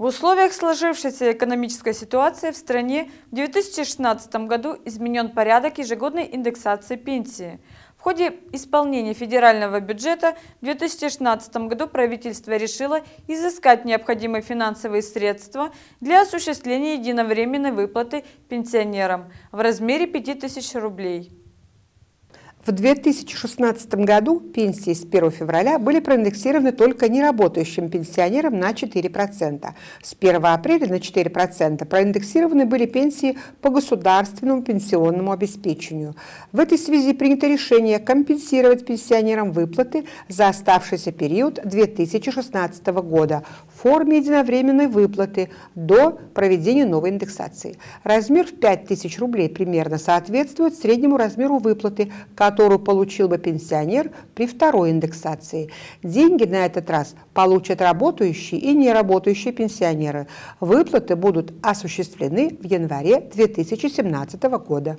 В условиях сложившейся экономической ситуации в стране в 2016 году изменен порядок ежегодной индексации пенсии. В ходе исполнения федерального бюджета в 2016 году правительство решило изыскать необходимые финансовые средства для осуществления единовременной выплаты пенсионерам в размере 5000 рублей. В 2016 году пенсии с 1 февраля были проиндексированы только неработающим пенсионерам на 4%. С 1 апреля на 4% проиндексированы были пенсии по государственному пенсионному обеспечению. В этой связи принято решение компенсировать пенсионерам выплаты за оставшийся период 2016 года в форме единовременной выплаты до проведения новой индексации. Размер в 5000 рублей примерно соответствует среднему размеру выплаты, как которую получил бы пенсионер при второй индексации. Деньги на этот раз получат работающие и неработающие пенсионеры. Выплаты будут осуществлены в январе 2017 года.